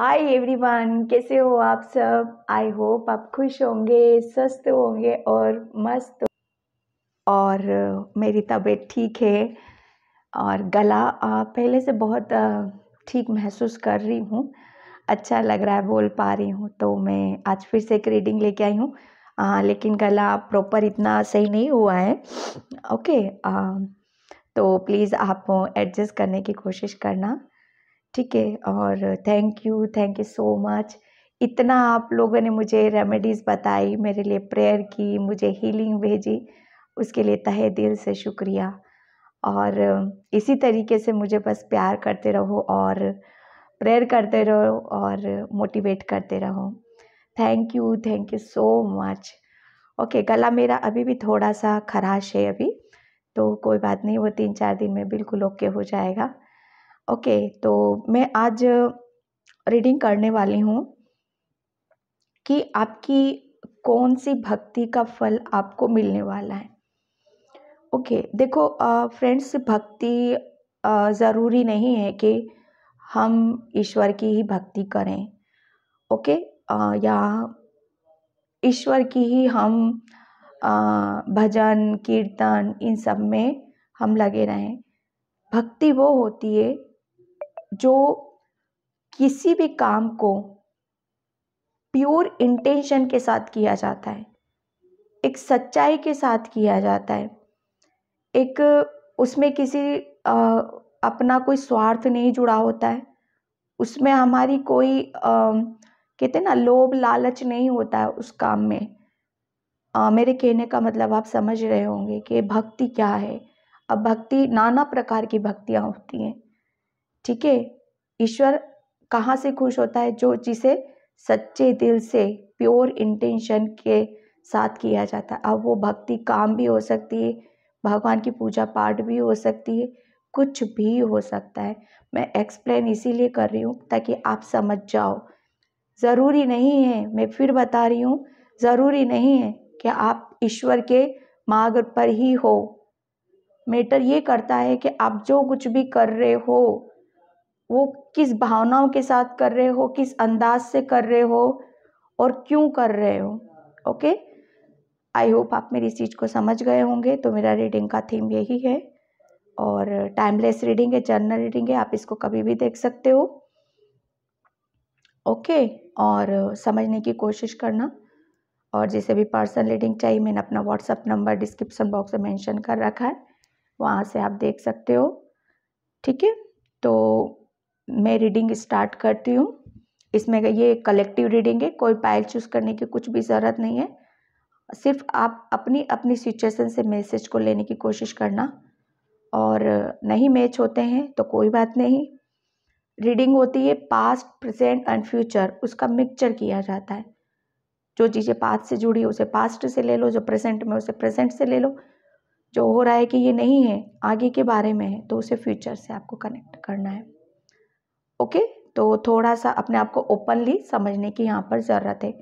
Hi everyone कैसे हो आप सब आई होप आप खुश होंगे स्वस्थ होंगे और मस्त और मेरी तबीयत ठीक है और गला पहले से बहुत ठीक महसूस कर रही हूँ अच्छा लग रहा है बोल पा रही हूँ तो मैं आज फिर से एक रीडिंग लेके आई हूँ लेकिन गला प्रॉपर इतना सही नहीं हुआ है ओके आ, तो प्लीज़ आप एडजस्ट करने की कोशिश करना ठीक है और thank you thank you so much इतना आप लोगों ने मुझे रेमेडीज़ बताई मेरे लिए प्रेयर की मुझे हीलिंग भेजी उसके लिए तहे दिल से शुक्रिया और इसी तरीके से मुझे बस प्यार करते रहो और प्रेयर करते रहो और मोटिवेट करते रहो thank you thank you so much okay गला मेरा अभी भी थोड़ा सा खराश है अभी तो कोई बात नहीं वो तीन चार दिन में बिल्कुल ओके हो जाएगा ओके तो मैं आज रीडिंग करने वाली हूँ कि आपकी कौन सी भक्ति का फल आपको मिलने वाला है ओके देखो फ्रेंड्स भक्ति ज़रूरी नहीं है कि हम ईश्वर की ही भक्ति करें ओके okay? या ईश्वर की ही हम आ, भजन कीर्तन इन सब में हम लगे रहें भक्ति वो होती है जो किसी भी काम को प्योर इंटेंशन के साथ किया जाता है एक सच्चाई के साथ किया जाता है एक उसमें किसी आ, अपना कोई स्वार्थ नहीं जुड़ा होता है उसमें हमारी कोई कहते हैं ना लोभ लालच नहीं होता है उस काम में आ, मेरे कहने का मतलब आप समझ रहे होंगे कि भक्ति क्या है अब भक्ति नाना प्रकार की भक्तियाँ होती हैं ठीक है ईश्वर कहाँ से खुश होता है जो जिसे सच्चे दिल से प्योर इंटेंशन के साथ किया जाता है अब वो भक्ति काम भी हो सकती है भगवान की पूजा पाठ भी हो सकती है कुछ भी हो सकता है मैं एक्सप्लेन इसीलिए कर रही हूँ ताकि आप समझ जाओ ज़रूरी नहीं है मैं फिर बता रही हूँ ज़रूरी नहीं है कि आप ईश्वर के मार्ग पर ही हो मैटर ये करता है कि आप जो कुछ भी कर रहे हो वो किस भावनाओं के साथ कर रहे हो किस अंदाज से कर रहे हो और क्यों कर रहे हो ओके आई होप आप मेरी चीज़ को समझ गए होंगे तो मेरा रीडिंग का थीम यही है और टाइमलेस रीडिंग है जर्नल रीडिंग है आप इसको कभी भी देख सकते हो ओके और समझने की कोशिश करना और जिसे भी पर्सनल रीडिंग चाहिए मैंने अपना व्हाट्सअप नंबर डिस्क्रिप्शन बॉक्स में मेंशन कर रखा है वहाँ से आप देख सकते हो ठीक है तो मैं रीडिंग स्टार्ट करती हूँ इसमें ये कलेक्टिव रीडिंग है कोई पायल चूज़ करने की कुछ भी ज़रूरत नहीं है सिर्फ आप अपनी अपनी सिचुएशन से मैसेज को लेने की कोशिश करना और नहीं मैच होते हैं तो कोई बात नहीं रीडिंग होती है पास्ट प्रेजेंट एंड फ्यूचर उसका मिक्सचर किया जाता है जो चीज़ें पास्ट से जुड़ी उसे पास्ट से ले लो जो प्रेजेंट में उसे प्रेजेंट से ले लो जो हो रहा है कि ये नहीं है आगे के बारे में है तो उसे फ्यूचर से आपको कनेक्ट करना है ओके तो थोड़ा सा अपने आप को ओपनली समझने की यहाँ पर ज़रूरत है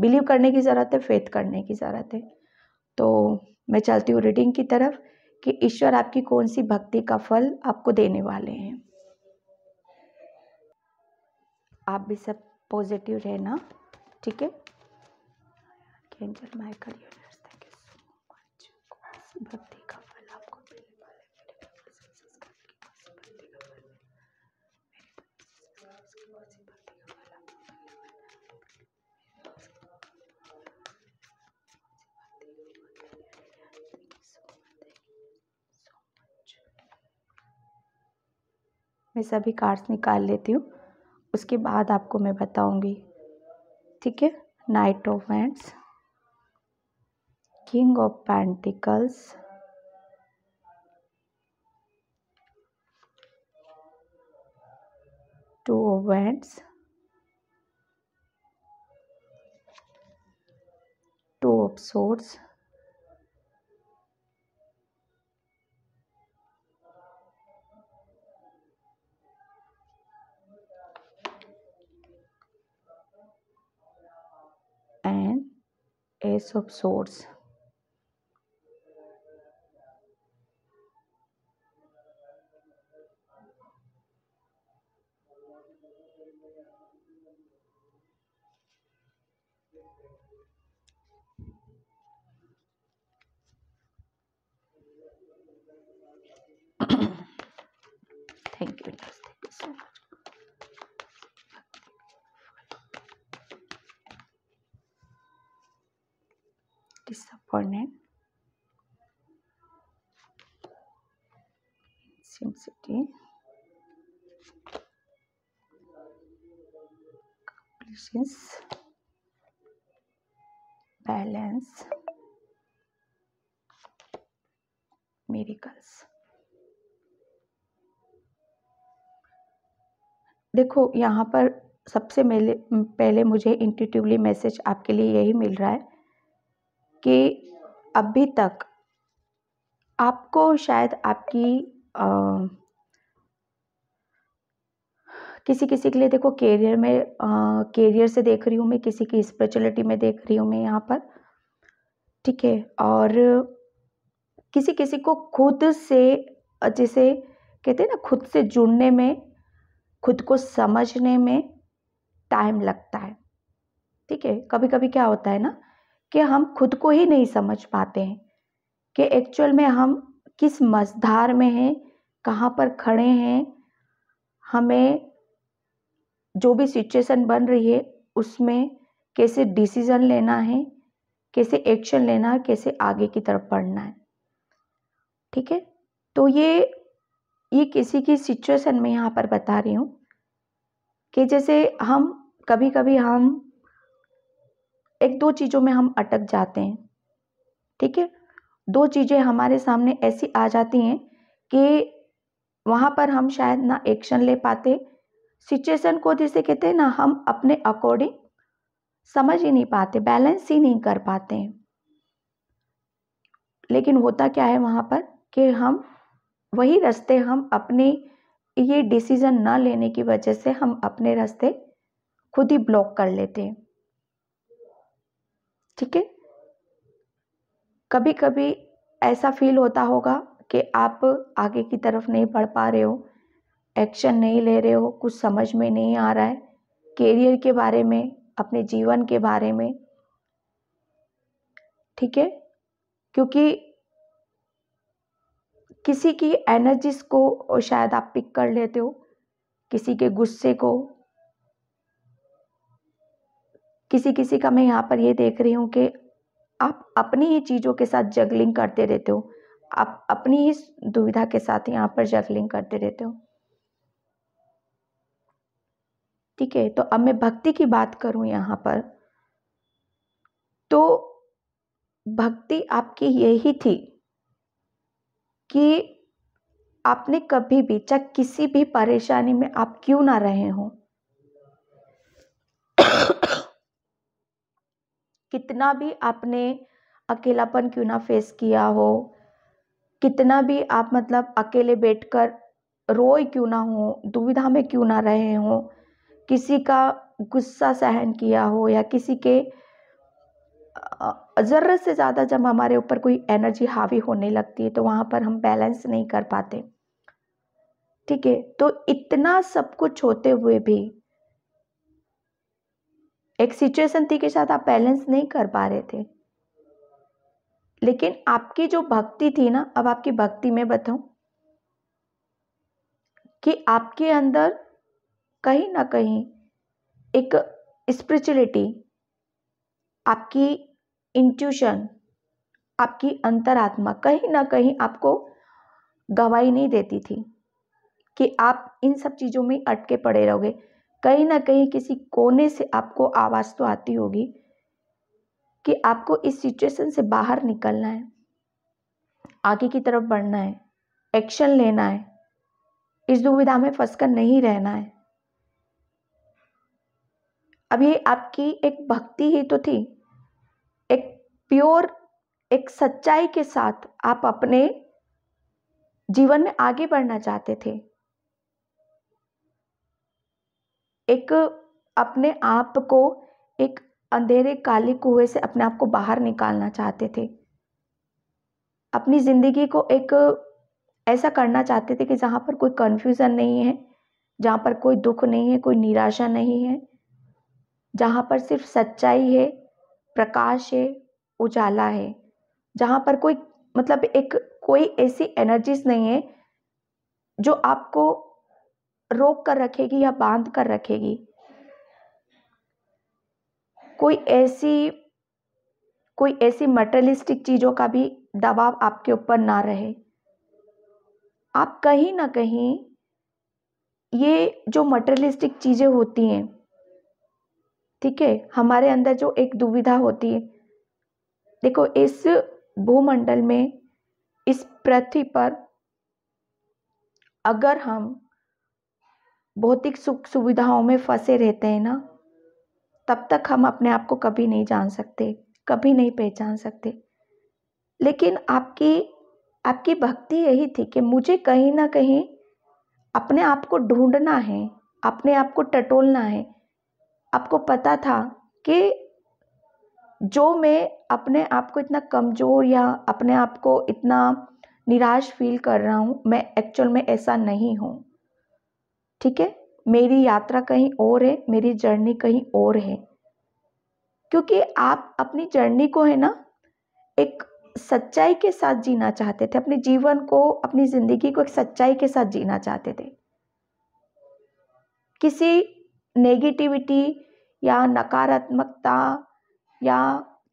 बिलीव करने की ज़रूरत है फेथ करने की ज़रूरत है तो मैं चलती हूँ रीडिंग की तरफ कि ईश्वर आपकी कौन सी भक्ति का फल आपको देने वाले हैं आप भी सब पॉजिटिव रहना ठीक है माइकल मैं सभी कार्ड्स निकाल लेती हूँ उसके बाद आपको मैं बताऊंगी ठीक है knight of wands king of pentacles 2 ovads 2 opsodes and ace of swords disappointed intensity accomplishes balance miracles देखो यहाँ पर सबसे मेले पहले मुझे इंटिट्यूवली मैसेज आपके लिए यही मिल रहा है कि अभी तक आपको शायद आपकी किसी किसी के लिए देखो कैरियर में कैरियर से देख रही हूँ मैं किसी की स्पिरिचुअलिटी में देख रही हूँ मैं यहाँ पर ठीक है और किसी किसी को खुद से जैसे कहते हैं ना खुद से जुड़ने में खुद को समझने में टाइम लगता है ठीक है कभी कभी क्या होता है ना कि हम खुद को ही नहीं समझ पाते हैं कि एक्चुअल में हम किस मझधार में हैं कहाँ पर खड़े हैं हमें जो भी सिचुएशन बन रही है उसमें कैसे डिसीज़न लेना है कैसे एक्शन लेना है कैसे आगे की तरफ बढ़ना है ठीक है तो ये ये किसी की सिचुएशन में यहाँ पर बता रही हूँ कि जैसे हम कभी कभी हम एक दो चीज़ों में हम अटक जाते हैं ठीक है दो चीज़ें हमारे सामने ऐसी आ जाती हैं कि वहाँ पर हम शायद ना एक्शन ले पाते सिचुएशन को जिसे कहते हैं ना हम अपने अकॉर्डिंग समझ ही नहीं पाते बैलेंस ही नहीं कर पाते हैं लेकिन होता क्या है वहाँ पर कि हम वही रास्ते हम अपने ये डिसीज़न ना लेने की वजह से हम अपने रास्ते खुद ही ब्लॉक कर लेते हैं ठीक है कभी कभी ऐसा फील होता होगा कि आप आगे की तरफ नहीं बढ़ पा रहे हो एक्शन नहीं ले रहे हो कुछ समझ में नहीं आ रहा है कैरियर के बारे में अपने जीवन के बारे में ठीक है क्योंकि किसी की एनर्जीज को शायद आप पिक कर लेते हो किसी के गुस्से को किसी किसी का मैं यहाँ पर ये देख रही हूँ कि आप अपनी ही चीज़ों के साथ जगलिंग करते रहते हो आप अपनी ही दुविधा के साथ यहाँ पर जगलिंग करते रहते हो ठीक है तो अब मैं भक्ति की बात करूँ यहाँ पर तो भक्ति आपकी यही थी कि आपने कभी भी चाहे किसी भी परेशानी में आप क्यों ना रहे हों कितना भी आपने अकेलापन क्यों ना फेस किया हो कितना भी आप मतलब अकेले बैठकर रोए क्यों ना हो दुविधा में क्यों ना रहे हो किसी का गुस्सा सहन किया हो या किसी के ज़रूरत से ज़्यादा जब हमारे ऊपर कोई एनर्जी हावी होने लगती है तो वहाँ पर हम बैलेंस नहीं कर पाते ठीक है तो इतना सब कुछ होते हुए भी एक सिचुएशन थी के साथ आप बैलेंस नहीं कर पा रहे थे लेकिन आपकी जो भक्ति थी ना अब आपकी भक्ति में बताऊं कि आपके अंदर कहीं ना कहीं एक स्पिरिचुअलिटी आपकी इंट्यूशन आपकी अंतरात्मा कहीं ना कहीं आपको गवाही नहीं देती थी कि आप इन सब चीज़ों में अटके पड़े रहोगे कहीं ना कहीं किसी कोने से आपको आवाज़ तो आती होगी कि आपको इस सिचुएशन से बाहर निकलना है आगे की तरफ बढ़ना है एक्शन लेना है इस दुविधा में फंसकर नहीं रहना है अभी आपकी एक भक्ति ही तो थी एक प्योर एक सच्चाई के साथ आप अपने जीवन में आगे बढ़ना चाहते थे एक अपने आप को एक अंधेरे काले कुएं से अपने आप को बाहर निकालना चाहते थे अपनी ज़िंदगी को एक ऐसा करना चाहते थे कि जहाँ पर कोई कन्फ्यूज़न नहीं है जहाँ पर कोई दुख नहीं है कोई निराशा नहीं है जहाँ पर सिर्फ सच्चाई है प्रकाश है उजाला है जहाँ पर कोई मतलब एक कोई ऐसी एनर्जीज नहीं है जो आपको रोक कर रखेगी या बांध कर रखेगी कोई ऐसी कोई ऐसी मटेरियलिस्टिक चीज़ों का भी दबाव आपके ऊपर ना रहे आप कहीं ना कहीं ये जो मटेरियलिस्टिक चीज़ें होती हैं ठीक है हमारे अंदर जो एक दुविधा होती है देखो इस भूमंडल में इस पृथ्वी पर अगर हम भौतिक सुख सुविधाओं में फंसे रहते हैं ना तब तक हम अपने आप को कभी नहीं जान सकते कभी नहीं पहचान सकते लेकिन आपकी आपकी भक्ति यही थी कि मुझे कहीं ना कहीं अपने आप को ढूंढना है अपने आप को टटोलना है आपको पता था कि जो मैं अपने आप को इतना कमज़ोर या अपने आप को इतना निराश फील कर रहा हूँ मैं एक्चुअल में ऐसा नहीं हूँ ठीक है मेरी यात्रा कहीं और है मेरी जर्नी कहीं और है क्योंकि आप अपनी जर्नी को है ना एक सच्चाई के साथ जीना चाहते थे अपने जीवन को अपनी ज़िंदगी को एक सच्चाई के साथ जीना चाहते थे किसी नेगेटिविटी या नकारात्मकता या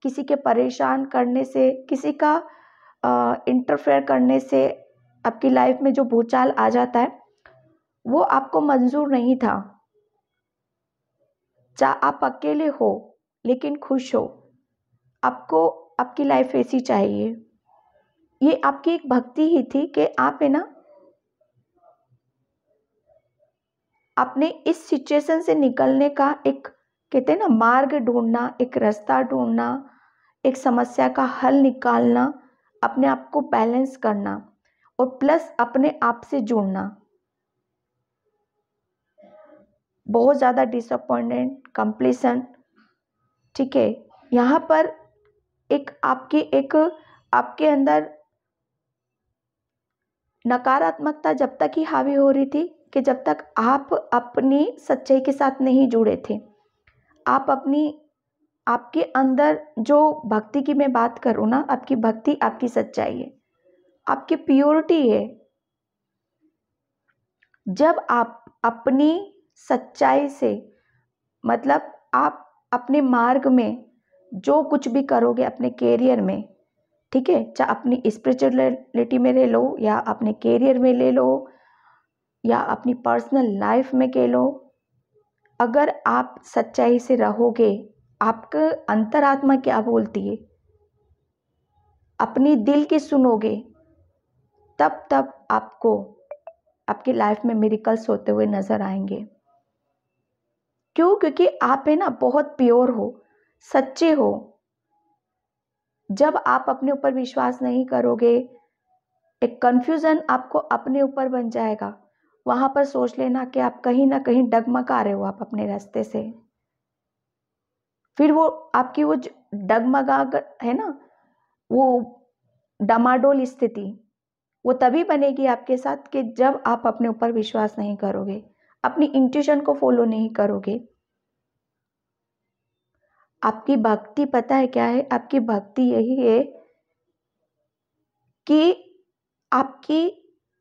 किसी के परेशान करने से किसी का इंटरफेयर करने से आपकी लाइफ में जो भूचाल आ जाता है वो आपको मंजूर नहीं था चाह आप अकेले हो लेकिन खुश हो आपको आपकी लाइफ ऐसी चाहिए ये आपकी एक भक्ति ही थी कि आप है ना आपने इस सिचुएशन से निकलने का एक कहते हैं ना मार्ग ढूंढना एक रास्ता ढूंढना एक समस्या का हल निकालना अपने आप को बैलेंस करना और प्लस अपने आप से जुड़ना बहुत ज़्यादा डिसअपॉइंटेंट कंप्लीसन ठीक है यहाँ पर एक आपकी एक आपके अंदर नकारात्मकता जब तक ही हावी हो रही थी कि जब तक आप अपनी सच्चाई के साथ नहीं जुड़े थे आप अपनी आपके अंदर जो भक्ति की मैं बात करूँ ना आपकी भक्ति आपकी सच्चाई है आपकी प्योरिटी है जब आप अपनी सच्चाई से मतलब आप अपने मार्ग में जो कुछ भी करोगे अपने कैरियर में ठीक है चाहे अपनी स्पिरिचुअलिटी में ले लो या अपने कैरियर में ले लो या अपनी पर्सनल लाइफ में कह लो अगर आप सच्चाई से रहोगे आपका अंतरात्मा क्या बोलती है अपनी दिल की सुनोगे तब तब आपको आपकी लाइफ में मेरिकल्स होते हुए नज़र आएंगे क्यों क्योंकि आप है ना बहुत प्योर हो सच्चे हो जब आप अपने ऊपर विश्वास नहीं करोगे एक कंफ्यूजन आपको अपने ऊपर बन जाएगा वहां पर सोच लेना कि आप कहीं ना कहीं डगमगा रहे हो आप अपने रास्ते से फिर वो आपकी वो डगमगा है ना वो डमाडोल स्थिति वो तभी बनेगी आपके साथ कि जब आप अपने ऊपर विश्वास नहीं करोगे अपनी इंट्यूशन को फॉलो नहीं करोगे आपकी भक्ति पता है क्या है आपकी भक्ति यही है कि आपकी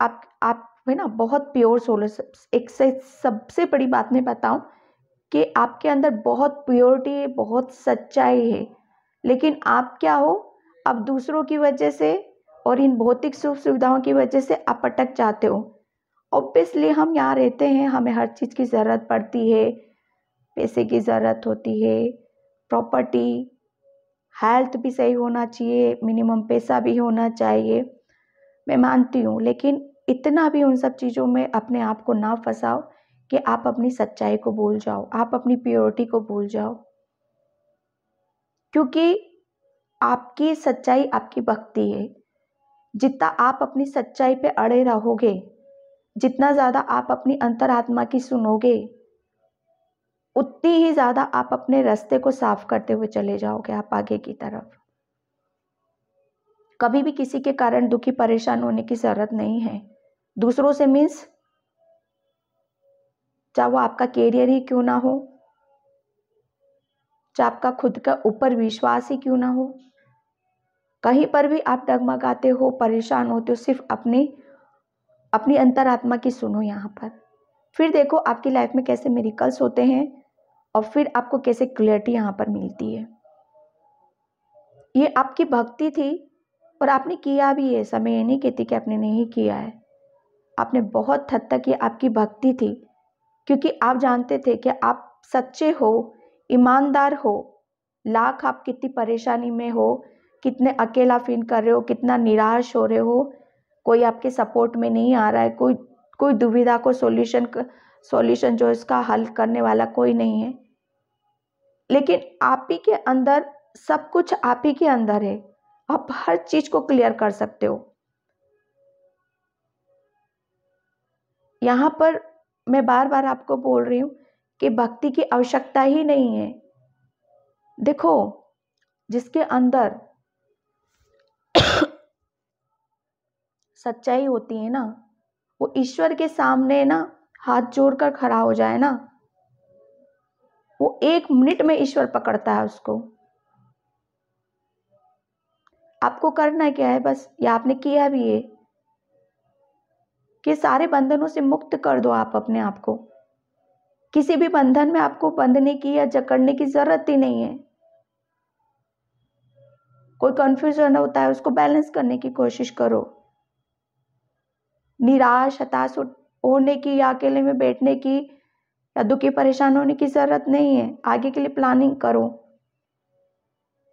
आप आप है ना बहुत प्योर सोल एक से सबसे बड़ी बात मैं बताऊं कि आपके अंदर बहुत प्योरिटी है बहुत सच्चाई है लेकिन आप क्या हो आप दूसरों की वजह से और इन भौतिक सुख सुविधाओं की वजह से आप अटक जाते हो ऑब्वियसली हम यहाँ रहते हैं हमें हर चीज़ की ज़रूरत पड़ती है पैसे की ज़रूरत होती है प्रॉपर्टी हेल्थ भी सही होना चाहिए मिनिमम पैसा भी होना चाहिए मैं मानती हूँ लेकिन इतना भी उन सब चीज़ों में अपने आप को ना फंसाओ कि आप अपनी सच्चाई को भूल जाओ आप अपनी प्योरिटी को भूल जाओ क्योंकि आपकी सच्चाई आपकी भक्ति है जितना आप अपनी सच्चाई पे अड़े रहोगे जितना ज़्यादा आप अपनी अंतरात्मा की सुनोगे उतनी ही ज़्यादा आप अपने रास्ते को साफ करते हुए चले जाओगे आप आगे की तरफ कभी भी किसी के कारण दुखी परेशान होने की जरूरत नहीं है दूसरों से मीन्स चाहे वो आपका कैरियर ही क्यों ना हो चाहे आपका खुद का ऊपर विश्वास ही क्यों ना हो कहीं पर भी आप डगमगाते हो परेशान होते हो सिर्फ अपनी अपनी अंतरात्मा की सुनो यहाँ पर फिर देखो आपकी लाइफ में कैसे मेरिकल्स होते हैं और फिर आपको कैसे क्लियरिटी यहाँ पर मिलती है ये आपकी भक्ति थी और आपने किया भी है समय ये नहीं कहती कि आपने नहीं किया है आपने बहुत हद तक ये आपकी भक्ति थी क्योंकि आप जानते थे कि आप सच्चे हो ईमानदार हो लाख आप कितनी परेशानी में हो कितने अकेला फील कर रहे हो कितना निराश हो रहे हो कोई आपके सपोर्ट में नहीं आ रहा है कोई कोई दुविधा को सॉल्यूशन सॉल्यूशन जो इसका हल करने वाला कोई नहीं है लेकिन आप ही के अंदर सब कुछ आप ही के अंदर है आप हर चीज को क्लियर कर सकते हो यहाँ पर मैं बार बार आपको बोल रही हूँ कि भक्ति की आवश्यकता ही नहीं है देखो जिसके अंदर सच्चाई होती है ना वो ईश्वर के सामने ना हाथ जोड़कर खड़ा हो जाए ना वो एक मिनट में ईश्वर पकड़ता है उसको आपको करना क्या है बस या आपने किया भी ये कि सारे बंधनों से मुक्त कर दो आप अपने आप को किसी भी बंधन में आपको बंधने की या जकड़ने की जरूरत ही नहीं है कोई कंफ्यूजन होता है उसको बैलेंस करने की कोशिश करो निराश हताश होने की या अकेले में बैठने की या दुखी परेशान होने की ज़रूरत नहीं है आगे के लिए प्लानिंग करो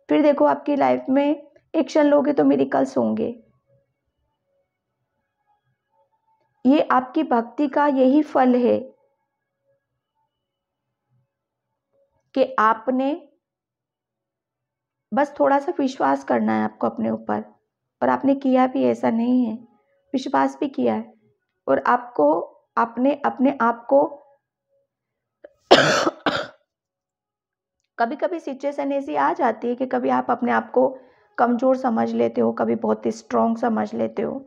फिर देखो आपकी लाइफ में एक्शन लोगे तो मेरिकल्स होंगे ये आपकी भक्ति का यही फल है कि आपने बस थोड़ा सा विश्वास करना है आपको अपने ऊपर और आपने किया भी ऐसा नहीं है विश्वास भी किया है और आपको आपने अपने आप को कभी कभी सिचुएशन ऐसी आ जाती है कि कभी आप अपने आप को कमज़ोर समझ लेते हो कभी बहुत स्ट्रांग समझ लेते हो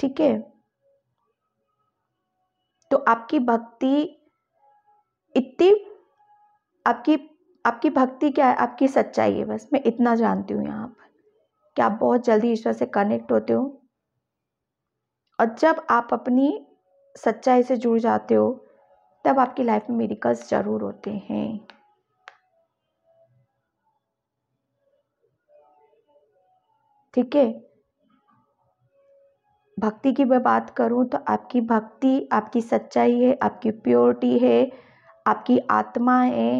ठीक है तो आपकी भक्ति इतनी आपकी आपकी भक्ति क्या है आपकी सच्चाई है बस मैं इतना जानती हूँ यहाँ पर कि आप बहुत जल्दी ईश्वर से कनेक्ट होते हो और जब आप अपनी सच्चाई से जुड़ जाते हो तब आपकी लाइफ में मेरिकल्स ज़रूर होते हैं ठीक है भक्ति की मैं बात करूं तो आपकी भक्ति आपकी सच्चाई है आपकी प्योरिटी है आपकी आत्मा है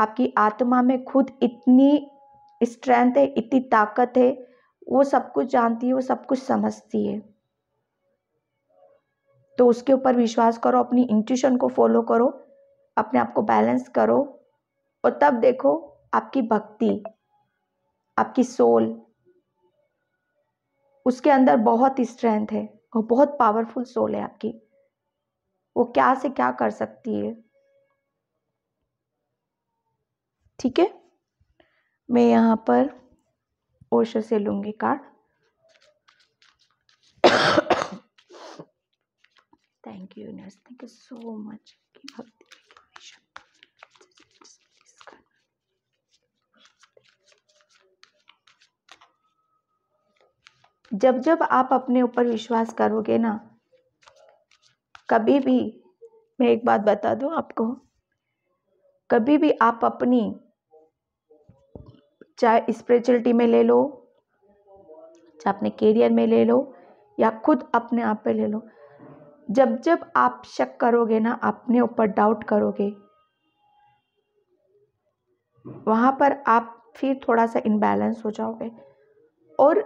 आपकी आत्मा में खुद इतनी स्ट्रेंथ है इतनी ताकत है वो सब कुछ जानती है वो सब कुछ समझती है तो उसके ऊपर विश्वास करो अपनी इंट्यूशन को फॉलो करो अपने आप को बैलेंस करो और तब देखो आपकी भक्ति आपकी सोल उसके अंदर बहुत स्ट्रेंथ है और बहुत पावरफुल सोल है आपकी वो क्या से क्या कर सकती है ठीक है मैं यहाँ पर ओशो से लूँगी card thank you Unes. Thank you so much जब जब आप अपने ऊपर विश्वास करोगे ना कभी भी मैं एक बात बता दूं आपको कभी भी आप अपनी चाहे स्पिरिचुअलिटी में ले लो चाहे अपने करियर में ले लो या खुद अपने आप पे ले लो जब जब आप शक करोगे ना अपने ऊपर डाउट करोगे वहाँ पर आप फिर थोड़ा सा इनबैलेंस हो जाओगे और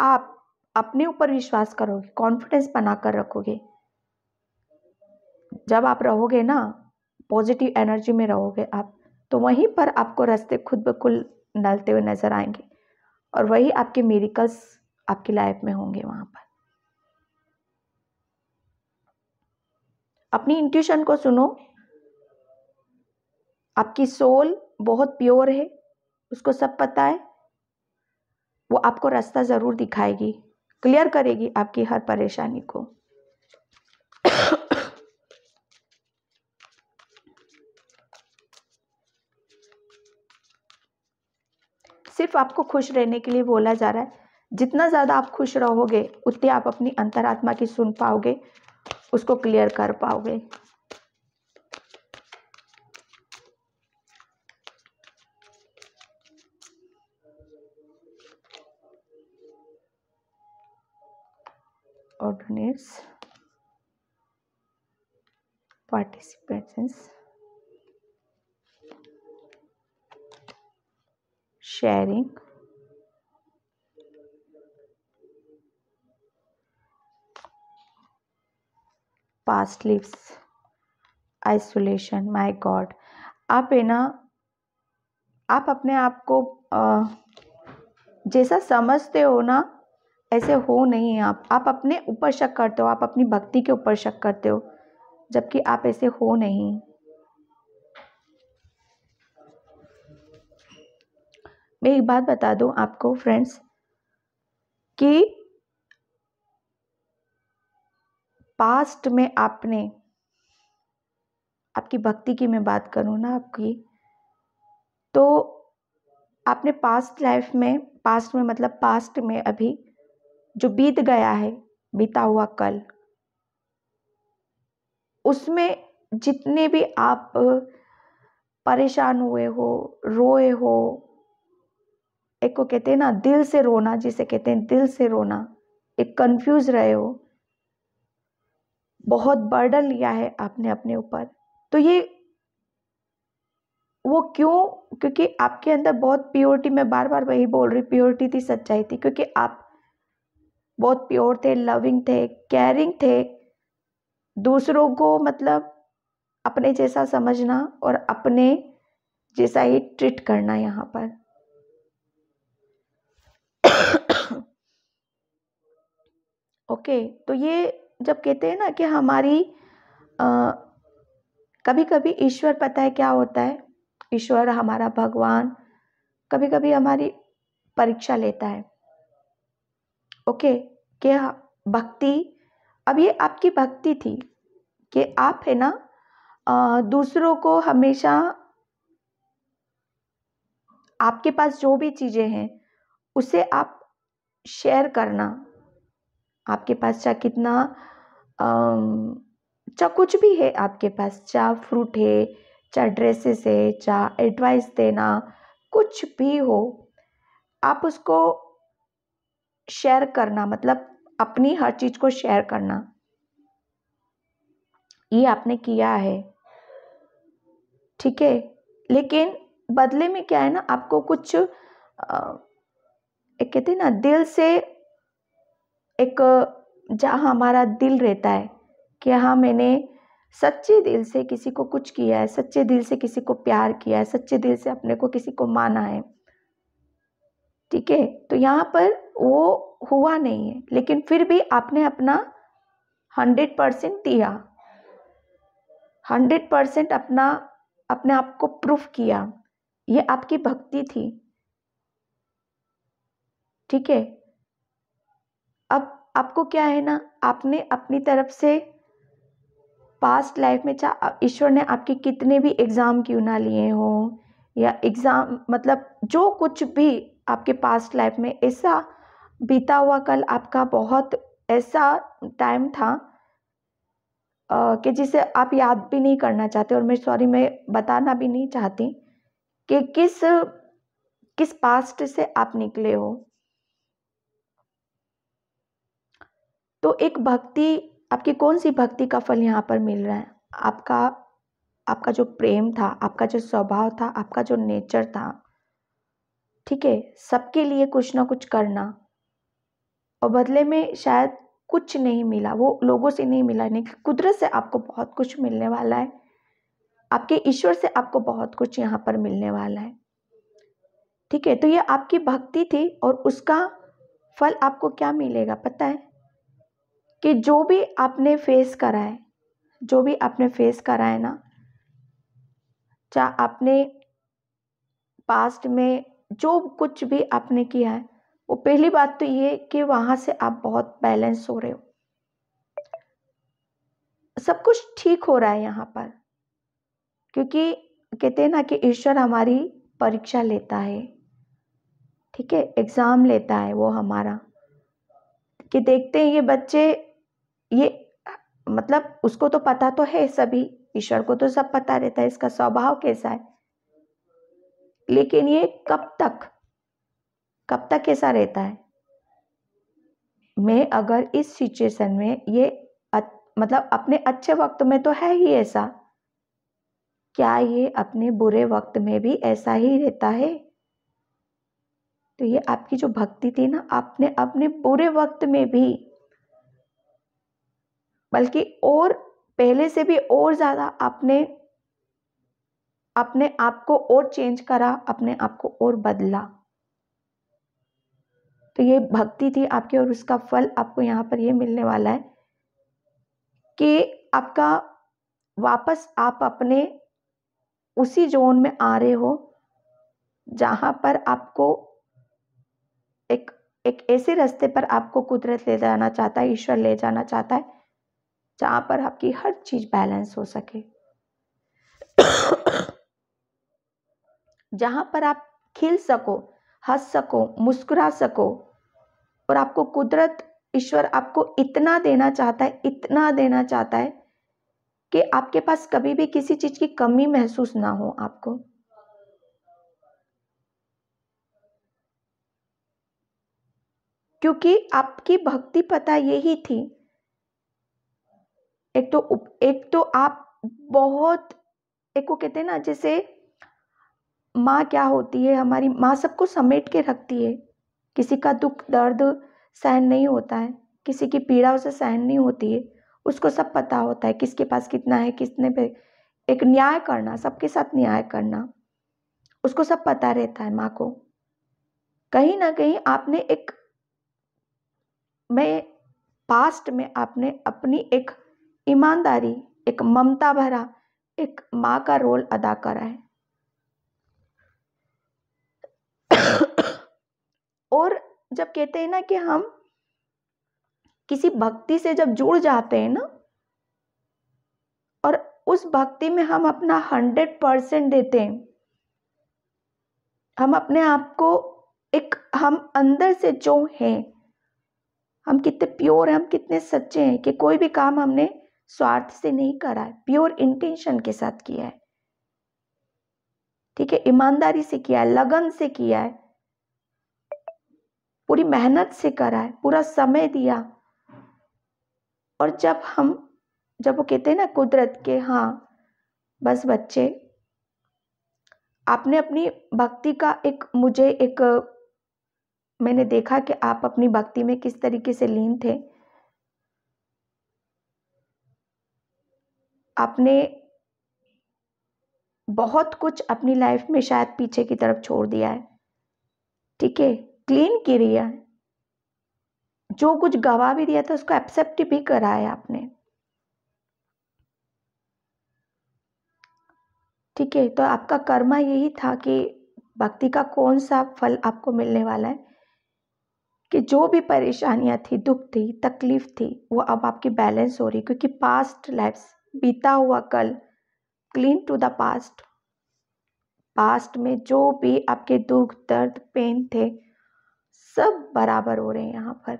आप अपने ऊपर विश्वास करोगे कॉन्फिडेंस बना कर रखोगे जब आप रहोगे ना पॉजिटिव एनर्जी में रहोगे आप तो वहीं पर आपको रास्ते खुद ब खुद नलते हुए नज़र आएंगे और वही आपके मेरिकल्स आपकी लाइफ में होंगे वहाँ पर अपनी इंट्यूशन को सुनो आपकी सोल बहुत प्योर है उसको सब पता है वो आपको रास्ता ज़रूर दिखाएगी क्लियर करेगी आपकी हर परेशानी को सिर्फ आपको खुश रहने के लिए बोला जा रहा है जितना ज़्यादा आप खुश रहोगे उतने आप अपनी अंतरात्मा की सुन पाओगे उसको क्लियर कर पाओगे ordinates participants sharing past lives isolation my god आप है ना आप अपने आप को जैसा समझते हो ना ऐसे हो नहीं है आप आप अपने ऊपर शक करते हो आप अपनी भक्ति के ऊपर शक करते हो जबकि आप ऐसे हो नहीं मैं एक बात बता दूं आपको फ्रेंड्स कि पास्ट में आपने आपकी भक्ति की मैं बात करूँ ना आपकी तो आपने पास्ट लाइफ में पास्ट में मतलब पास्ट में अभी जो बीत गया है बीता हुआ कल उसमें जितने भी आप परेशान हुए हो रोए हो एक को कहते हैं ना दिल से रोना जिसे कहते हैं दिल से रोना एक कंफ्यूज रहे हो बहुत बर्डन लिया है आपने अपने ऊपर तो ये वो क्यों क्योंकि आपके अंदर बहुत प्योरिटी मैं बार बार वही बोल रही प्योरिटी थी सच्चाई थी क्योंकि आप बहुत प्योर थे लविंग थे केयरिंग थे दूसरों को मतलब अपने जैसा समझना और अपने जैसा ही ट्रीट करना यहाँ पर ओके okay, तो ये जब कहते हैं ना कि हमारी आ, कभी कभी ईश्वर पता है क्या होता है ईश्वर हमारा भगवान कभी कभी हमारी परीक्षा लेता है ओके कि भक्ति अब ये आपकी भक्ति थी कि आप है ना दूसरों को हमेशा आपके पास जो भी चीज़ें हैं उसे आप शेयर करना आपके पास चाहे कितना चाहे कुछ भी है आपके पास चाहे फ्रूट है चाहे ड्रेसेस है चाहे एडवाइस देना कुछ भी हो आप उसको शेयर करना मतलब अपनी हर चीज़ को शेयर करना ये आपने किया है ठीक है लेकिन बदले में क्या है ना आपको कुछ एक कहते हैं ना दिल से एक जहाँ हमारा दिल रहता है कि हाँ मैंने सच्चे दिल से किसी को कुछ किया है सच्चे दिल से किसी को प्यार किया है सच्चे दिल से अपने को किसी को माना है ठीक है तो यहाँ पर वो हुआ नहीं है लेकिन फिर भी आपने अपना हंड्रेड परसेंट दिया हंड्रेड परसेंट अपना अपने आप को प्रूफ किया ये आपकी भक्ति थी ठीक है अब आपको क्या है ना आपने अपनी तरफ से पास्ट लाइफ में चाह ईश्वर ने आपके कितने भी एग्ज़ाम क्यों ना लिए हों या एग्ज़ाम मतलब जो कुछ भी आपके पास्ट लाइफ में ऐसा बीता हुआ कल आपका बहुत ऐसा टाइम था कि जिसे आप याद भी नहीं करना चाहते और मैं सॉरी मैं बताना भी नहीं चाहती कि किस किस पास्ट से आप निकले हो तो एक भक्ति आपकी कौन सी भक्ति का फल यहाँ पर मिल रहा है आपका आपका जो प्रेम था आपका जो स्वभाव था आपका जो नेचर था ठीक है सबके लिए कुछ ना कुछ करना और बदले में शायद कुछ नहीं मिला वो लोगों से नहीं मिला नहीं कुदरत से आपको बहुत कुछ मिलने वाला है आपके ईश्वर से आपको बहुत कुछ यहाँ पर मिलने वाला है ठीक है तो ये आपकी भक्ति थी और उसका फल आपको क्या मिलेगा पता है कि जो भी आपने फेस करा है जो भी आपने फेस करा है ना चाहे आपने पास्ट में जो कुछ भी आपने किया है वो पहली बात तो ये कि वहाँ से आप बहुत बैलेंस हो रहे हो सब कुछ ठीक हो रहा है यहाँ पर क्योंकि कहते हैं ना कि ईश्वर हमारी परीक्षा लेता है ठीक है एग्ज़ाम लेता है वो हमारा कि देखते हैं ये बच्चे ये मतलब उसको तो पता तो है सभी ईश्वर को तो सब पता रहता है इसका स्वभाव कैसा है लेकिन ये कब तक कब तक कैसा रहता है मैं अगर इस सिचुएशन में ये मतलब अपने अच्छे वक्त में तो है ही ऐसा क्या ये अपने बुरे वक्त में भी ऐसा ही रहता है तो ये आपकी जो भक्ति थी ना आपने अपने बुरे वक्त में भी बल्कि और पहले से भी और ज़्यादा आपने अपने आप को और चेंज करा अपने आप को और बदला तो ये भक्ति थी आपकी और उसका फल आपको यहाँ पर ये मिलने वाला है कि आपका वापस आप अपने उसी जोन में आ रहे हो जहाँ पर आपको एक एक ऐसे रास्ते पर आपको कुदरत ले जाना चाहता है ईश्वर ले जाना चाहता है जहाँ पर आपकी हर चीज़ बैलेंस हो सके जहाँ पर आप खिल सको हंस सको मुस्कुरा सको और आपको कुदरत ईश्वर आपको इतना देना चाहता है इतना देना चाहता है कि आपके पास कभी भी किसी चीज़ की कमी महसूस ना हो आपको क्योंकि आपकी भक्ति पता यही थी एक तो एक तो आप बहुत एक को कहते हैं ना जैसे माँ क्या होती है हमारी माँ सबको समेट के रखती है किसी का दुख दर्द सहन नहीं होता है किसी की पीड़ा उसे सहन नहीं होती है उसको सब पता होता है किसके पास कितना है किसने पे एक न्याय करना सबके साथ न्याय करना उसको सब पता रहता है माँ को कहीं ना कहीं आपने एक मैं पास्ट में आपने अपनी एक ईमानदारी एक ममता भरा एक माँ का रोल अदा करा है और जब कहते हैं ना कि हम किसी भक्ति से जब जुड़ जाते हैं ना और उस भक्ति में हम अपना हंड्रेड परसेंट देते हैं हम अपने आप को एक हम अंदर से जो हैं हम कितने प्योर हैं हम कितने सच्चे हैं कि कोई भी काम हमने स्वार्थ से नहीं करा है प्योर इंटेंशन के साथ किया है ठीक है ईमानदारी से किया है लगन से किया है पूरी मेहनत से करा है पूरा समय दिया और जब हम जब वो कहते हैं ना कुदरत के हाँ बस बच्चे आपने अपनी भक्ति का एक मुझे एक मैंने देखा कि आप अपनी भक्ति में किस तरीके से लीन थे आपने बहुत कुछ अपनी लाइफ में शायद पीछे की तरफ छोड़ दिया है ठीक है क्लीन किया है जो कुछ गवा भी दिया था उसको एक्सेप्ट भी करा है आपने ठीक है तो आपका कर्मा यही था कि भक्ति का कौन सा फल आपको मिलने वाला है कि जो भी परेशानियां थी दुख थी तकलीफ थी वो अब आपकी बैलेंस हो रही क्योंकि पास्ट लाइफ बीता हुआ कल clean to the past past में जो भी आपके दुख दर्द पेन थे सब बराबर हो रहे हैं यहाँ पर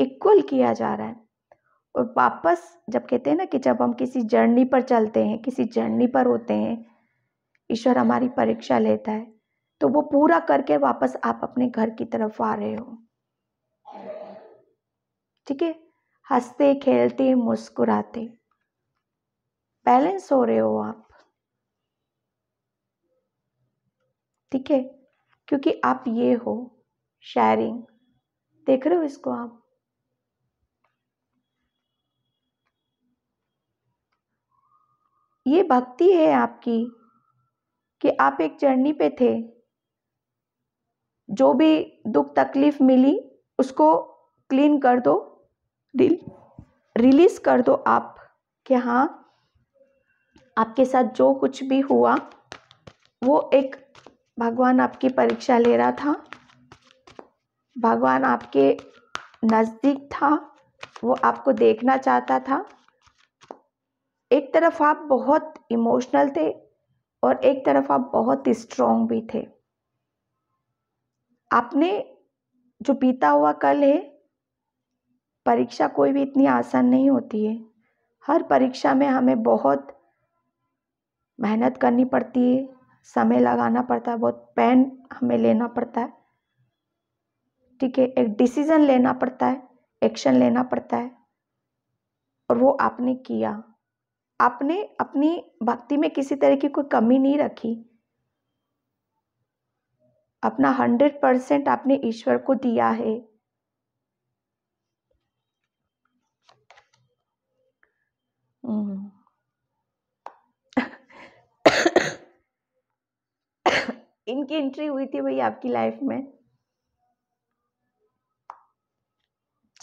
इक्वल किया जा रहा है और वापस जब कहते हैं ना कि जब हम किसी जर्नी पर चलते हैं किसी जर्नी पर होते हैं ईश्वर हमारी परीक्षा लेता है तो वो पूरा करके वापस आप अपने घर की तरफ आ रहे हो ठीक है हंसते खेलते मुस्कुराते बैलेंस हो रहे हो आप ठीक है क्योंकि आप ये हो शेयरिंग देख रहे हो इसको आप ये भक्ति है आपकी कि आप एक जर्नी पे थे जो भी दुख तकलीफ मिली उसको क्लीन कर दो रिलीज कर दो आप कि हाँ आपके साथ जो कुछ भी हुआ वो एक भगवान आपकी परीक्षा ले रहा था भगवान आपके नज़दीक था वो आपको देखना चाहता था एक तरफ आप बहुत इमोशनल थे और एक तरफ आप बहुत स्ट्रोंग भी थे आपने जो बीता हुआ कल है परीक्षा कोई भी इतनी आसान नहीं होती है हर परीक्षा में हमें बहुत मेहनत करनी पड़ती है समय लगाना पड़ता है बहुत पेन हमें लेना पड़ता है ठीक है एक डिसीज़न लेना पड़ता है एक्शन लेना पड़ता है और वो आपने किया आपने अपनी भक्ति में किसी तरह की कोई कमी नहीं रखी अपना हंड्रेड परसेंट आपने ईश्वर को दिया है हम्म इनकी एंट्री हुई थी भाई आपकी लाइफ में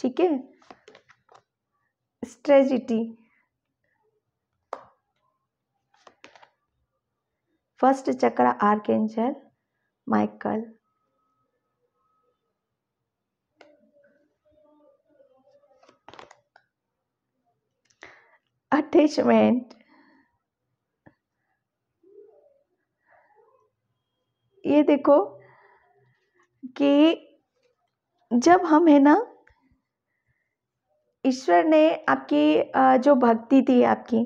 ठीक है strategy first chakra archangel Michael attachment ये देखो कि जब हम है ना ईश्वर ने आपकी जो भक्ति थी आपकी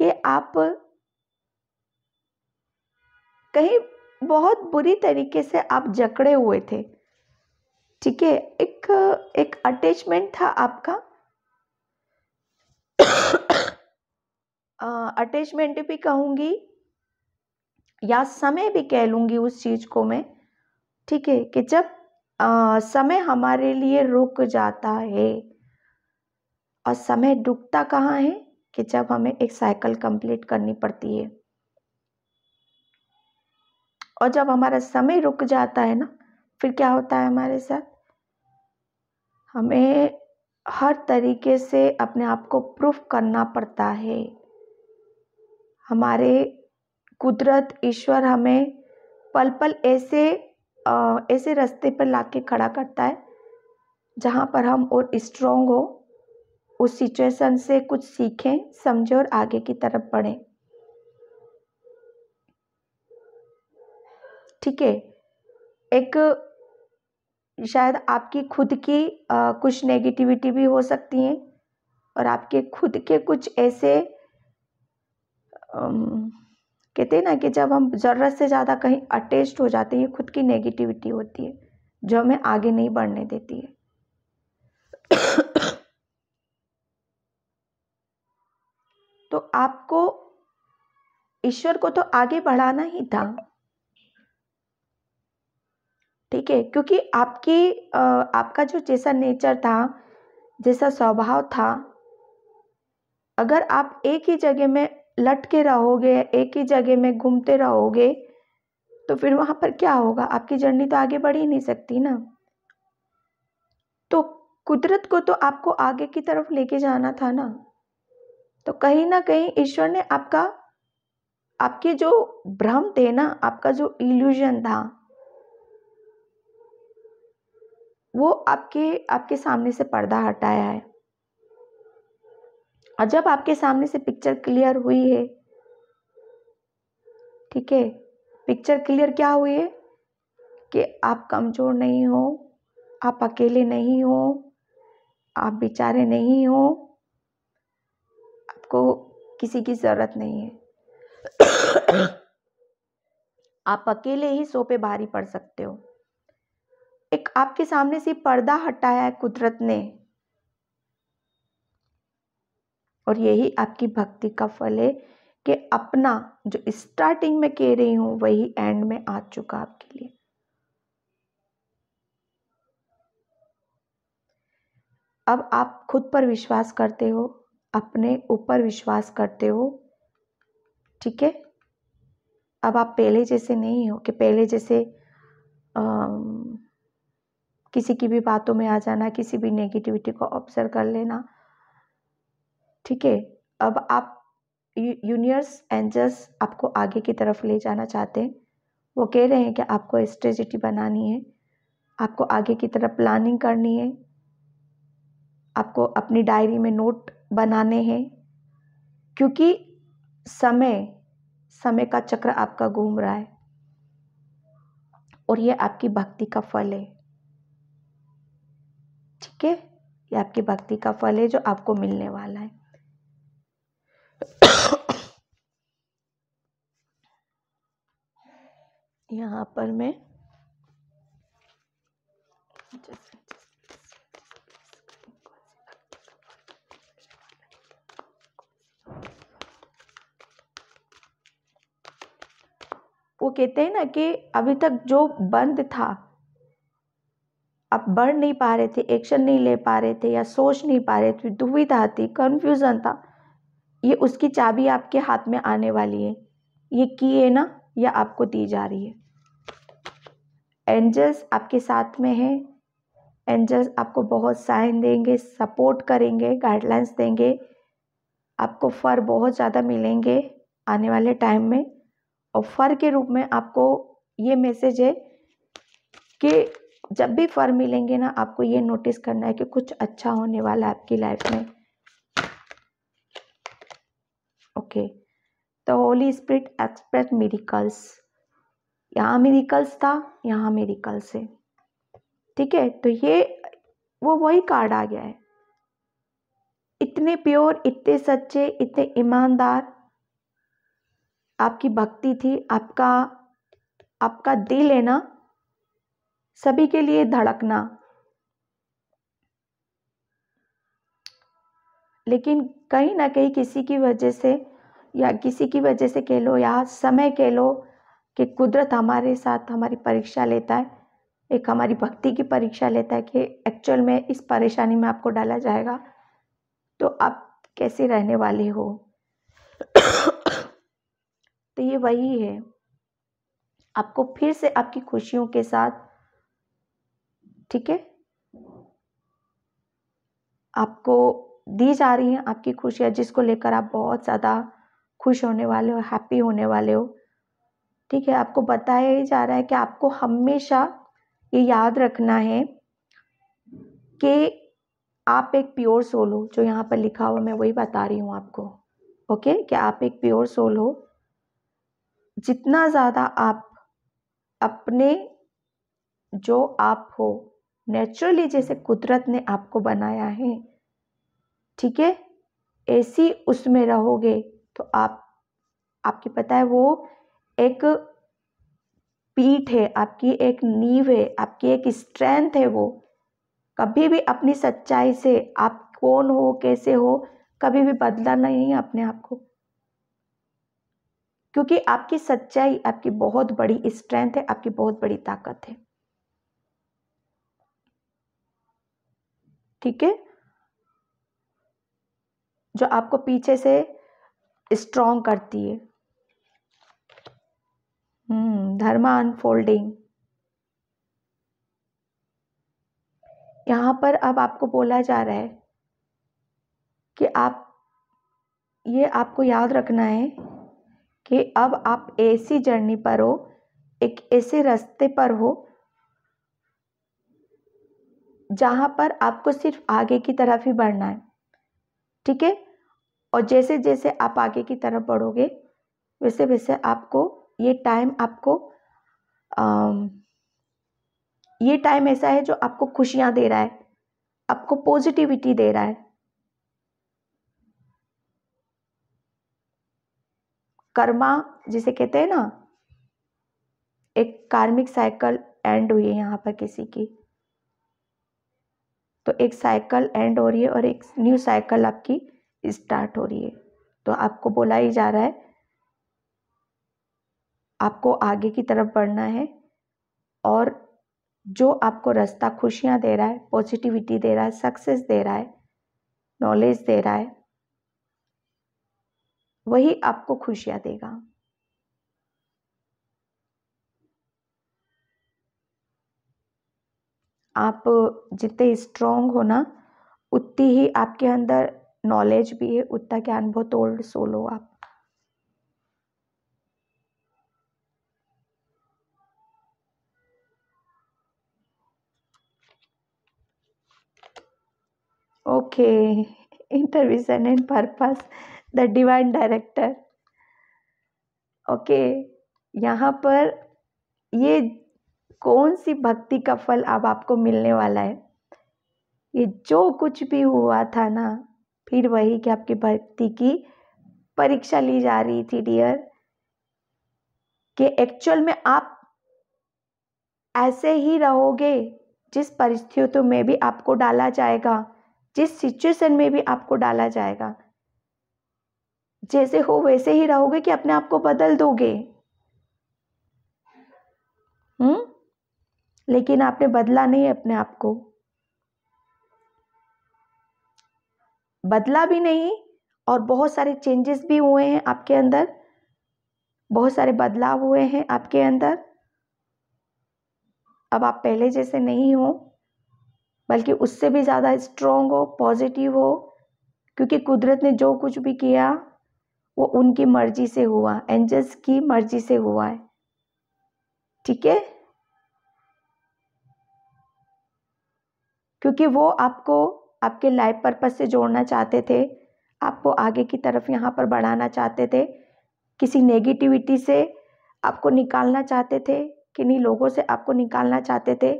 कि आप कहीं बहुत बुरी तरीके से आप जकड़े हुए थे ठीक है एक एक अटैचमेंट था आपका अटैचमेंट भी कहूँगी या समय भी कह लूँगी उस चीज़ को मैं ठीक है कि जब आ, समय हमारे लिए रुक जाता है और समय रुकता कहाँ है कि जब हमें एक साइकिल कंप्लीट करनी पड़ती है और जब हमारा समय रुक जाता है ना फिर क्या होता है हमारे साथ हमें हर तरीके से अपने आप को प्रूफ करना पड़ता है हमारे कुदरत ईश्वर हमें पल पल ऐसे ऐसे रास्ते पर के खड़ा करता है जहाँ पर हम और स्ट्रोंग हो उस सिचुएशन से कुछ सीखें समझें और आगे की तरफ बढ़ें ठीक है एक शायद आपकी खुद की आ, कुछ नेगेटिविटी भी हो सकती है और आपके खुद के कुछ ऐसे कहते हैं ना कि जब हम ज़रूरत से ज़्यादा कहीं अटैच्ड हो जाते हैं ये खुद की नेगेटिविटी होती है जो हमें आगे नहीं बढ़ने देती है तो आपको ईश्वर को तो आगे बढ़ाना ही था ठीक है क्योंकि आपकी आपका जो जैसा नेचर था जैसा स्वभाव था अगर आप एक ही जगह में लटके रहोगे एक ही जगह में घूमते रहोगे तो फिर वहाँ पर क्या होगा आपकी जर्नी तो आगे बढ़ ही नहीं सकती ना तो कुदरत को तो आपको आगे की तरफ लेके जाना था ना तो कहीं ना कहीं ईश्वर ने आपका आपके जो भ्रम थे ना आपका जो इल्यूजन था वो आपके आपके सामने से पर्दा हटाया है और जब आपके सामने से पिक्चर क्लियर हुई है ठीक है पिक्चर क्लियर क्या हुई है कि आप कमज़ोर नहीं हो आप अकेले नहीं हो आप बेचारे नहीं हो आपको किसी की ज़रूरत नहीं है आप अकेले ही सोपे भारी पड़ सकते हो एक आपके सामने से पर्दा हटाया है कुदरत ने और यही आपकी भक्ति का फल है कि अपना जो स्टार्टिंग में कह रही हूँ वही एंड में आ चुका आपके लिए अब आप खुद पर विश्वास करते हो अपने ऊपर विश्वास करते हो ठीक है अब आप पहले जैसे नहीं हो कि पहले जैसे आ, किसी की भी बातों में आ जाना किसी भी नेगेटिविटी को ऑब्जर्व कर लेना ठीक है अब आप यूनियर्स एंजर्स आपको आगे की तरफ ले जाना चाहते हैं वो कह रहे हैं कि आपको स्ट्रेजिटी बनानी है आपको आगे की तरफ प्लानिंग करनी है आपको अपनी डायरी में नोट बनाने हैं क्योंकि समय समय का चक्र आपका घूम रहा है और ये आपकी भक्ति का फल है ठीक है ये आपकी भक्ति का फल है जो आपको मिलने वाला है यहाँ पर मैं वो कहते हैं ना कि अभी तक जो बंद था आप बढ़ नहीं पा रहे थे एक्शन नहीं ले पा रहे थे या सोच नहीं पा रहे थे दुविधा थी कन्फ्यूज़न था ये उसकी चाबी आपके हाथ में आने वाली है ये की है ना यह आपको दी जा रही है एंजल्स आपके साथ में हैं एंजल्स आपको बहुत साइन देंगे सपोर्ट करेंगे गाइडलाइंस देंगे आपको फर बहुत ज़्यादा मिलेंगे आने वाले टाइम में और फर के रूप में आपको ये मैसेज है कि जब भी फर मिलेंगे ना आपको ये नोटिस करना है कि कुछ अच्छा होने वाला है आपकी लाइफ में okay the holy spirit express miracles यहाँ मेरिकल्स था यहाँ मेरिकल्स है ठीक है तो ये वो वही कार्ड आ गया है इतने प्योर इतने सच्चे इतने ईमानदार आपकी भक्ति थी आपका आपका दिल है ना सभी के लिए धड़कना लेकिन कहीं ना कहीं किसी की वजह से या किसी की वजह से कह लो या समय कह लो कि कुदरत हमारे साथ हमारी परीक्षा लेता है एक हमारी भक्ति की परीक्षा लेता है कि एक्चुअल में इस परेशानी में आपको डाला जाएगा तो आप कैसे रहने वाले हो तो ये वही है आपको फिर से आपकी खुशियों के साथ ठीक है आपको दी जा रही हैं आपकी खुशियाँ जिसको लेकर आप बहुत ज़्यादा खुश होने वाले हो हैप्पी होने वाले हो ठीक है आपको बताया ही जा रहा है कि आपको हमेशा ये याद रखना है कि आप एक प्योर सोल हो जो यहाँ पर लिखा हुआ मैं वही बता रही हूँ आपको ओके कि आप एक प्योर सोल हो जितना ज़्यादा आप अपने जो आप हो नेचुरली जैसे कुदरत ने आपको बनाया है ठीक है ऐसी उसमें रहोगे तो आप आपके पता है वो एक पीठ है आपकी एक नींव है आपकी एक स्ट्रेंथ है वो कभी भी अपनी सच्चाई से आप कौन हो कैसे हो कभी भी बदला नहीं है अपने आप को क्योंकि आपकी सच्चाई आपकी बहुत बड़ी स्ट्रेंथ है आपकी बहुत बड़ी ताकत है ठीक है जो आपको पीछे से स्ट्रांग करती है हम्म, धर्मा अनफोल्डिंग यहाँ पर अब आपको बोला जा रहा है कि आप ये आपको याद रखना है कि अब आप ऐसी जर्नी पर हो एक ऐसे रास्ते पर हो जहाँ पर आपको सिर्फ आगे की तरफ ही बढ़ना है ठीक है और जैसे जैसे आप आगे की तरफ बढ़ोगे वैसे वैसे आपको ये टाइम आपको ये टाइम ऐसा है जो आपको खुशियाँ दे रहा है आपको पॉजिटिविटी दे रहा है कर्मा जिसे कहते हैं ना एक कार्मिक साइकिल एंड हुई है यहाँ पर किसी की तो एक साइकिल एंड हो रही है और एक न्यू साइकिल आपकी स्टार्ट हो रही है तो आपको बोला ही जा रहा है आपको आगे की तरफ बढ़ना है और जो आपको रास्ता खुशियाँ दे रहा है पॉजिटिविटी दे रहा है सक्सेस दे रहा है नॉलेज दे रहा है वही आपको खुशियाँ देगा आप जितने स्ट्रोंग हो ना उतनी ही आपके अंदर नॉलेज भी है उतना ज्ञान बहुत ओल्ड सोल हो आप Okay, intervision and purpose, the divine director. Okay यहाँ पर ये कौन सी भक्ति का फल अब आपको मिलने वाला है ये जो कुछ भी हुआ था ना फिर वही कि आपकी भक्ति की परीक्षा ली जा रही थी डियर कि एक्चुअल में आप ऐसे ही रहोगे जिस परिस्थितियों में भी आपको डाला जाएगा जिस सिचुएशन में भी आपको डाला जाएगा जैसे हो वैसे ही रहोगे कि अपने आप को बदल दोगे हम्म लेकिन आपने बदला नहीं अपने आप को बदला भी नहीं और बहुत सारे चेंजेस भी हुए हैं आपके अंदर बहुत सारे बदलाव हुए हैं आपके अंदर अब आप पहले जैसे नहीं हो बल्कि उससे भी ज़्यादा स्ट्रोंग हो पॉजिटिव हो क्योंकि कुदरत ने जो कुछ भी किया वो उनकी मर्जी से हुआ एंजल्स की मर्जी से हुआ है ठीक है क्योंकि वो आपको आपके लाइफ पर्पज से जोड़ना चाहते थे आपको आगे की तरफ यहाँ पर बढ़ाना चाहते थे किसी नेगेटिविटी से आपको निकालना चाहते थे किन्हीं लोगों से आपको निकालना चाहते थे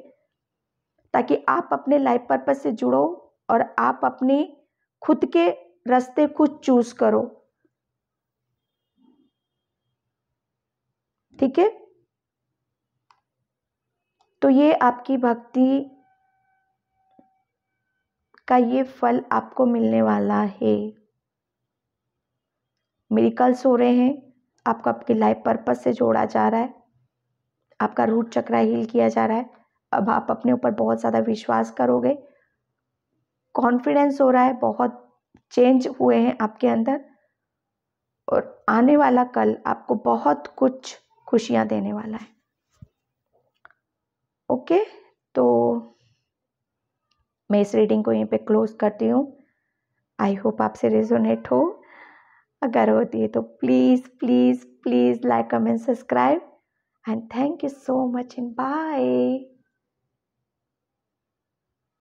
ताकि आप अपने लाइफ पर्पज से जुड़ो और आप अपने खुद के रास्ते खुद चूज करो ठीक है तो ये आपकी भक्ति का ये फल आपको मिलने वाला है मेरिकल्स हो रहे हैं आपको आपके लाइफ पर्पज से जोड़ा जा रहा है आपका रूट चक्रा हील किया जा रहा है अब आप अपने ऊपर बहुत ज़्यादा विश्वास करोगे कॉन्फिडेंस हो रहा है बहुत चेंज हुए हैं आपके अंदर और आने वाला कल आपको बहुत कुछ खुशियाँ देने वाला है ओके तो मैं इस रीडिंग को यहीं पे क्लोज़ करती हूँ आई होप आपसे रेजोनेट हो अगर होती है तो please please please like comment subscribe and thank you so much and bye